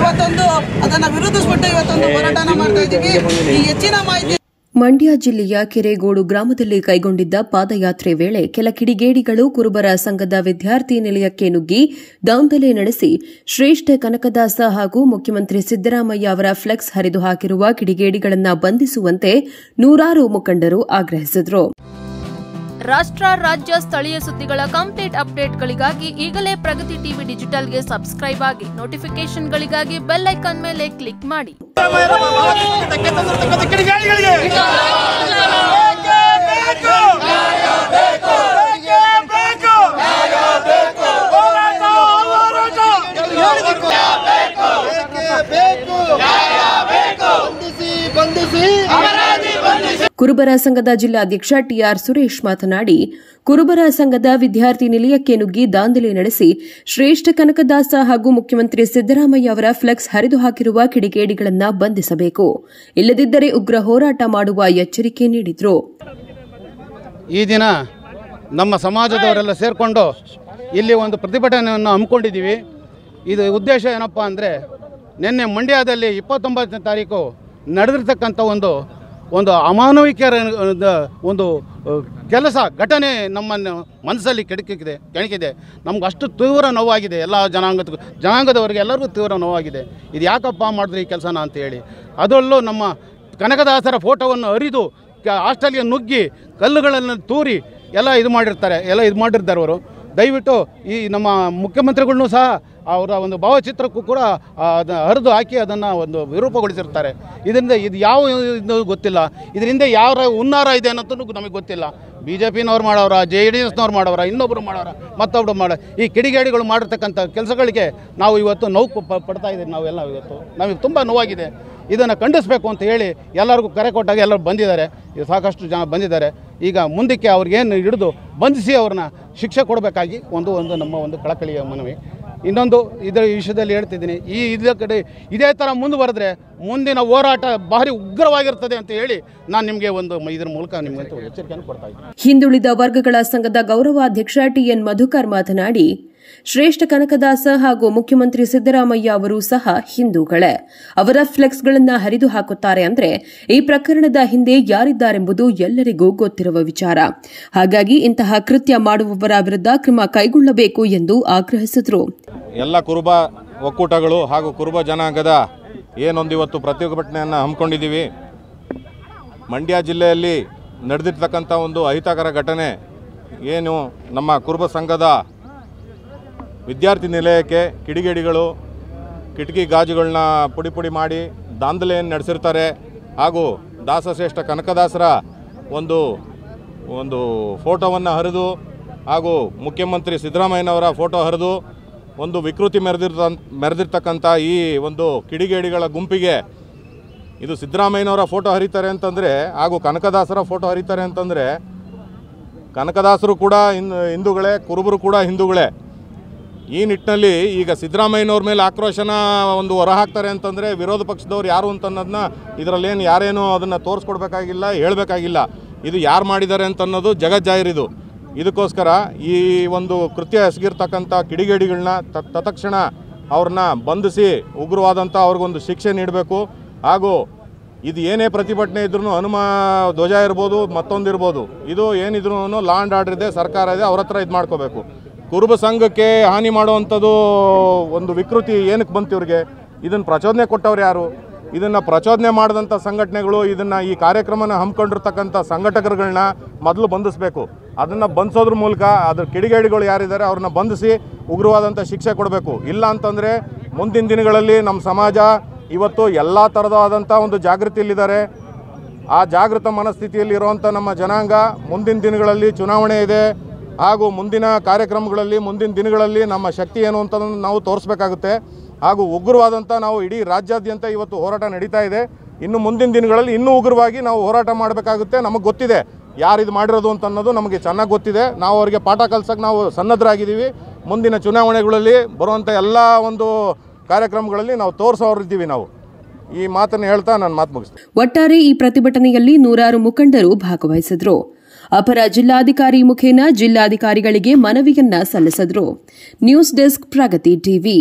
ಇವತ್ತೊಂದು ಇವತ್ತೊಂದು ಈ ಹೆಚ್ಚಿನ ಮಾಹಿತಿ ಮಂಡ್ಯ ಜಿಲ್ಲೆಯ ಕೆರೆಗೋಡು ಗ್ರಾಮದಲ್ಲಿ ಕೈಗೊಂಡಿದ್ದ ಪಾದಯಾತ್ರೆ ವೇಳೆ ಕೆಲ ಕಿಡಿಗೇಡಿಗಳು ಕುರುಬರ ಸಂಘದ ವಿದ್ಯಾರ್ಥಿ ನಿಲಯಕ್ಕೆ ನುಗ್ಗಿ ದಾಂಧಲೆ ನಡೆಸಿ ಶ್ರೇಷ್ಠ ಕನಕದಾಸ ಹಾಗೂ ಮುಖ್ಯಮಂತ್ರಿ ಸಿದ್ದರಾಮಯ್ಯ ಅವರ ಫ್ಲೆಕ್ಸ್ ಹರಿದು ಹಾಕಿರುವ ಕಿಡಿಗೇಡಿಗಳನ್ನು ಬಂಧಿಸುವಂತೆ ನೂರಾರು ಮುಖಂಡರು ಆಗ್ರಹಿಸಿದರು ರಾಷ್ಟ್ರ ರಾಜ್ಯ ಸ್ಥಳೀಯ ಸುದ್ದಿಗಳ ಕಂಪ್ಲೀಟ್ ಅಪ್ಡೇಟ್ಗಳಿಗಾಗಿ ಈಗಲೇ ಪ್ರಗತಿ ಟಿವಿ ಡಿಜಿಟಲ್ಗೆ ಸಬ್ಸ್ಕ್ರೈಬ್ ಆಗಿ ನೋಟಿಫಿಕೇಶನ್ಗಳಿಗಾಗಿ ಬೆಲ್ ಐಕಾನ್ ಮೇಲೆ ಕ್ಲಿಕ್ ಮಾಡಿ ಕುರುಬರ ಸಂಘದ ಜಿಲ್ಲಾಧ್ಯಕ್ಷ ಟಿಆರ್ ಸುರೇಶ್ ಮಾತನಾಡಿ ಕುರುಬರ ಸಂಘದ ವಿದ್ಯಾರ್ಥಿ ನಿಲಯಕ್ಕೆ ನುಗ್ಗಿ ದಾಂಧಲೆ ನಡೆಸಿ ಶ್ರೇಷ್ಠ ಕನಕದಾಸ ಹಾಗೂ ಮುಖ್ಯಮಂತ್ರಿ ಸಿದ್ದರಾಮಯ್ಯ ಅವರ ಫ್ಲೆಕ್ಸ್ ಹರಿದು ಹಾಕಿರುವ ಕಿಡಿಗೇಡಿಗಳನ್ನು ಬಂಧಿಸಬೇಕು ಇಲ್ಲದಿದ್ದರೆ ಉಗ್ರ ಹೋರಾಟ ಮಾಡುವ ಎಚ್ಚರಿಕೆ ನೀಡಿದರು ಈ ದಿನ ನಮ್ಮ ಸಮಾಜದವರೆಲ್ಲ ಸೇರಿಕೊಂಡು ಇಲ್ಲಿ ಒಂದು ಪ್ರತಿಭಟನೆಯನ್ನು ಹಮ್ಮಿಕೊಂಡಿದ್ದೀವಿ ಇದು ಉದ್ದೇಶ ಏನಪ್ಪ ಅಂದರೆ ನಿನ್ನೆ ಮಂಡ್ಯದಲ್ಲಿ ಇಪ್ಪತ್ತೊಂಬತ್ತನೇ ತಾರೀಕು ನಡೆದಿರ್ತಕ್ಕಂಥ ಒಂದು ಒಂದು ಅಮಾನವೀಕರ ಒಂದು ಕೆಲಸ ಘಟನೆ ನಮ್ಮನ್ನು ಮನಸ್ಸಲ್ಲಿ ಕೆಡಕಿದೆ ಕೆಣಕಿದೆ ನಮ್ಗೆ ಅಷ್ಟು ತೀವ್ರ ನೋವಾಗಿದೆ ಎಲ್ಲ ಜನಾಂಗದ ಜನಾಂಗದವರಿಗೆ ಎಲ್ಲರಿಗೂ ತೀವ್ರ ನೋವಾಗಿದೆ ಇದು ಯಾಕಪ್ಪ ಮಾಡಿದ್ರೆ ಈ ಕೆಲಸನ ಅಂತೇಳಿ ಅದರಲ್ಲೂ ನಮ್ಮ ಕನಕದಾಸರ ಫೋಟೋವನ್ನು ಅರಿದು ಹಾಸ್ಟೆಲ್ಗೆ ನುಗ್ಗಿ ಕಲ್ಲುಗಳನ್ನು ತೂರಿ ಎಲ್ಲ ಇದು ಮಾಡಿರ್ತಾರೆ ಎಲ್ಲ ಇದು ಮಾಡಿರ್ತಾರೆ ಅವರು ದಯವಿಟ್ಟು ಈ ನಮ್ಮ ಮುಖ್ಯಮಂತ್ರಿಗಳನ್ನೂ ಸಹ ಅವರ ಒಂದು ಭಾವಚಿತ್ರಕ್ಕೂ ಕೂಡ ಹರಿದು ಹಾಕಿ ಅದನ್ನು ಒಂದು ವಿರೂಪಗೊಳಿಸಿರ್ತಾರೆ ಇದರಿಂದ ಇದು ಯಾವ ಗೊತ್ತಿಲ್ಲ ಇದರಿಂದ ಯಾವ ಹುನ್ನಾರ ಇದೆ ಅನ್ನೋದನ್ನು ನಮಗೆ ಗೊತ್ತಿಲ್ಲ ಬಿ ಜೆ ಪಿನವ್ರು ಮಾಡೋರ ಜೆ ಡಿ ಎಸ್ನವ್ರು ಮಾಡೋರ ಇನ್ನೊಬ್ಬರು ಮಾಡೋರ ಮತ್ತೊಬ್ಬರು ಮಾಡ ಈ ಕಿಡಿಗೇಡಿಗಳು ಮಾಡಿರ್ತಕ್ಕಂಥ ಕೆಲಸಗಳಿಗೆ ನಾವು ಇವತ್ತು ನೋವು ಪಡ್ತಾ ಇದ್ದೀವಿ ನಾವೆಲ್ಲ ಇವತ್ತು ನಮಗೆ ತುಂಬ ನೋವಾಗಿದೆ ಇದನ್ನು ಖಂಡಿಸಬೇಕು ಅಂತ ಹೇಳಿ ಎಲ್ಲರಿಗೂ ಕರೆ ಕೊಟ್ಟಾಗ ಎಲ್ಲರೂ ಬಂದಿದ್ದಾರೆ ಸಾಕಷ್ಟು ಜನ ಬಂದಿದ್ದಾರೆ ಈಗ ಮುಂದಕ್ಕೆ ಅವ್ರಿಗೇನು ಹಿಡಿದು ಬಂಧಿಸಿ ಅವ್ರನ್ನ ಶಿಕ್ಷೆ ಕೊಡಬೇಕಾಗಿ ಒಂದು ಒಂದು ನಮ್ಮ ಒಂದು ಕಳಕಳಿಯ ಮನವಿ ಇನ್ನೊಂದು ಇದರ ವಿಷಯದಲ್ಲಿ ಹೇಳ್ತಿದ್ದೀನಿ ಈ ಇದರ ಕಡೆ ಇದೇ ಥರ ಮುಂದುವರೆದ್ರೆ ಮುಂದಿನ ಹೋರಾಟ ಭಾರಿ ಉಗ್ರವಾಗಿರ್ತದೆ ಅಂತ ಹೇಳಿ ನಾನು ನಿಮಗೆ ಒಂದು ಇದರ ಮೂಲಕ ನಿಮಗೆ ಎಚ್ಚರಿಕೆಯನ್ನು ಕೊಡ್ತಾ ಇದ್ದೀನಿ ಹಿಂದುಳಿದ ವರ್ಗಗಳ ಸಂಘದ ಗೌರವಾಧ್ಯಕ್ಷ ಟಿ ಎನ್ ಮಧುಕರ್ ಮಾತನಾಡಿ ಶ್ರೇಷ್ಠ ಕನಕದಾಸ ಹಾಗೂ ಮುಖ್ಯಮಂತ್ರಿ ಸಿದ್ದರಾಮಯ್ಯ ಅವರು ಸಹ ಹಿಂದೂಗಳೇ ಅವರ ಫ್ಲೆಕ್ಸ್ಗಳನ್ನು ಹರಿದು ಹಾಕುತ್ತಾರೆ ಅಂದರೆ ಈ ಪ್ರಕರಣದ ಹಿಂದೆ ಯಾರಿದ್ದಾರೆಂಬುದು ಎಲ್ಲರಿಗೂ ಗೊತ್ತಿರುವ ವಿಚಾರ ಹಾಗಾಗಿ ಇಂತಹ ಕೃತ್ಯ ಮಾಡುವವರ ವಿರುದ್ಧ ಕ್ರಮ ಕೈಗೊಳ್ಳಬೇಕು ಎಂದು ಆಗ್ರಹಿಸಿದರು ಎಲ್ಲ ಕುರುಬ ಒಕ್ಕೂಟಗಳು ಹಾಗೂ ಕುರುಬ ಜನಾಂಗದ ಏನೊಂದು ಇವತ್ತು ಪ್ರತಿಭಟನೆಯನ್ನು ಹಮ್ಮಿಕೊಂಡಿದ್ದೀವಿ ಮಂಡ್ಯ ಜಿಲ್ಲೆಯಲ್ಲಿ ನಡೆದಿರ್ತಕ್ಕಂಥ ಒಂದು ಅಹಿತಕರ ಘಟನೆ ಏನು ನಮ್ಮ ಕುರುಬ ಸಂಘದ ವಿದ್ಯಾರ್ಥಿ ನಿಲಯಕ್ಕೆ ಕಿಡಿಗೇಡಿಗಳು ಕಿಟಕಿ ಗಾಜುಗಳನ್ನ ಪುಡಿ ಪುಡಿ ಮಾಡಿ ದಾಂಧಲೆಯನ್ನು ನಡೆಸಿರ್ತಾರೆ ಹಾಗೂ ದಾಸಶ್ರೇಷ್ಠ ಕನಕದಾಸರ ಒಂದು ಒಂದು ಫೋಟೋವನ್ನು ಹರಿದು ಹಾಗೂ ಮುಖ್ಯಮಂತ್ರಿ ಸಿದ್ದರಾಮಯ್ಯನವರ ಫೋಟೋ ಹರಿದು ಒಂದು ವಿಕೃತಿ ಮೆರೆದಿರ್ತ ಮೆರೆದಿರ್ತಕ್ಕಂಥ ಈ ಒಂದು ಕಿಡಿಗೇಡಿಗಳ ಗುಂಪಿಗೆ ಇದು ಸಿದ್ದರಾಮಯ್ಯನವರ ಫೋಟೋ ಹರಿತಾರೆ ಅಂತಂದರೆ ಹಾಗೂ ಕನಕದಾಸರ ಫೋಟೋ ಹರಿತಾರೆ ಅಂತಂದರೆ ಕನಕದಾಸರು ಕೂಡ ಹಿಂದೂಗಳೇ ಕುರುಬರು ಕೂಡ ಹಿಂದೂಗಳೇ ಈ ನಿಟ್ಟಿನಲ್ಲಿ ಈಗ ಸಿದ್ದರಾಮಯ್ಯನವ್ರ ಮೇಲೆ ಆಕ್ರೋಶನ ಒಂದು ಹೊರ ಹಾಕ್ತಾರೆ ಅಂತಂದರೆ ವಿರೋಧ ಪಕ್ಷದವ್ರು ಯಾರು ಅಂತ ಅಂತನ್ನೋದನ್ನ ಇದರಲ್ಲೇನು ಯಾರೇನು ಅದನ್ನು ತೋರಿಸ್ಕೊಡ್ಬೇಕಾಗಿಲ್ಲ ಹೇಳಬೇಕಾಗಿಲ್ಲ ಇದು ಯಾರು ಮಾಡಿದ್ದಾರೆ ಅಂತನ್ನೋದು ಜಗಜ್ಜಾಹಿರಿದು ಇದಕ್ಕೋಸ್ಕರ ಈ ಒಂದು ಕೃತ್ಯ ಎಸಗಿರ್ತಕ್ಕಂಥ ಕಿಡಿಗೇಡಿಗಳನ್ನ ತತ್ಕ್ಷಣ ಅವ್ರನ್ನ ಬಂಧಿಸಿ ಉಗ್ರವಾದಂಥ ಅವ್ರಿಗೊಂದು ಶಿಕ್ಷೆ ನೀಡಬೇಕು ಹಾಗೂ ಇದು ಏನೇ ಪ್ರತಿಭಟನೆ ಇದ್ರೂ ಹನುಮ ಧ್ವಜ ಇರ್ಬೋದು ಮತ್ತೊಂದು ಇರ್ಬೋದು ಇದು ಏನಿದ್ರು ಲಾ ಆ್ಯಂಡ್ ಆರ್ಡರ್ ಇದೆ ಸರ್ಕಾರ ಇದೆ ಅವ್ರ ಹತ್ರ ಇದು ಮಾಡ್ಕೋಬೇಕು ಕುರುಬ ಸಂಘಕ್ಕೆ ಹಾನಿ ಮಾಡುವಂಥದ್ದು ಒಂದು ವಿಕೃತಿ ಏನಕ್ಕೆ ಬಂತು ಇವ್ರಿಗೆ ಇದನ್ನು ಪ್ರಚೋದನೆ ಕೊಟ್ಟವ್ರು ಯಾರು ಇದನ್ನು ಪ್ರಚೋದನೆ ಮಾಡಿದಂಥ ಸಂಘಟನೆಗಳು ಇದನ್ನು ಈ ಕಾರ್ಯಕ್ರಮನ ಹಮ್ಮಿಕೊಂಡಿರ್ತಕ್ಕಂಥ ಸಂಘಟಕರುಗಳನ್ನ ಮೊದಲು ಬಂಧಿಸಬೇಕು ಅದನ್ನು ಬಂಧಿಸೋದ್ರ ಮೂಲಕ ಅದ್ರ ಕಿಡಿಗೇಡಿಗಳು ಯಾರಿದ್ದಾರೆ ಅವ್ರನ್ನ ಬಂಧಿಸಿ ಉಗ್ರವಾದಂಥ ಶಿಕ್ಷೆ ಕೊಡಬೇಕು ಇಲ್ಲ ಅಂತಂದರೆ ಮುಂದಿನ ದಿನಗಳಲ್ಲಿ ನಮ್ಮ ಸಮಾಜ ಇವತ್ತು ಎಲ್ಲ ಥರದಾದಂಥ ಒಂದು ಜಾಗೃತಿಯಲ್ಲಿದ್ದಾರೆ ಆ ಜಾಗೃತ ಮನಸ್ಥಿತಿಯಲ್ಲಿ ಇರುವಂಥ ನಮ್ಮ ಜನಾಂಗ ಮುಂದಿನ ದಿನಗಳಲ್ಲಿ ಚುನಾವಣೆ ಇದೆ ಹಾಗೂ ಮುಂದಿನ ಕಾರ್ಯಕ್ರಮಗಳಲ್ಲಿ ಮುಂದಿನ ದಿನಗಳಲ್ಲಿ ನಮ್ಮ ಶಕ್ತಿ ಏನು ಅಂತ ನಾವು ತೋರಿಸ್ಬೇಕಾಗುತ್ತೆ ಹಾಗೂ ಉಗ್ರವಾದಂಥ ನಾವು ಇಡೀ ರಾಜ್ಯಾದ್ಯಂತ ಇವತ್ತು ಹೋರಾಟ ನಡೀತಾ ಇದೆ ಇನ್ನು ಮುಂದಿನ ದಿನಗಳಲ್ಲಿ ಇನ್ನೂ ಉಗ್ರವಾಗಿ ನಾವು ಹೋರಾಟ ಮಾಡಬೇಕಾಗುತ್ತೆ ನಮಗೆ ಗೊತ್ತಿದೆ ಯಾರು ಇದು ಮಾಡಿರೋದು ಅಂತ ಅನ್ನೋದು ನಮಗೆ ಚೆನ್ನಾಗಿ ಗೊತ್ತಿದೆ ನಾವು ಅವರಿಗೆ ಪಾಠ ಕಲ್ಸೋಕ್ಕೆ ನಾವು ಸನ್ನದ್ಧರಾಗಿದ್ದೀವಿ ಮುಂದಿನ ಚುನಾವಣೆಗಳಲ್ಲಿ ಬರುವಂಥ ಎಲ್ಲ ಒಂದು ಕಾರ್ಯಕ್ರಮಗಳಲ್ಲಿ ನಾವು ತೋರಿಸೋರಿದ್ದೀವಿ ನಾವು ಈ ಮಾತನ್ನು ಹೇಳ್ತಾ ನಾನು ಮಾತು ಮುಗಿಸ್ತೀನಿ ಒಟ್ಟಾರೆ ಈ ಪ್ರತಿಭಟನೆಯಲ್ಲಿ ನೂರಾರು ಮುಖಂಡರು ಭಾಗವಹಿಸಿದ್ರು ಅಪರ ಜಿಲ್ಲಾಧಿಕಾರಿ ಮುಖೇನ ಜಿಲ್ಲಾಧಿಕಾರಿಗಳಿಗೆ ಮನವಿಯನ್ನ ಸಲ್ಲಿಸಿದರು ನ್ಯೂಸ್ ಡೆಸ್ಕ್ ಪ್ರಗತಿ ಟಿವಿ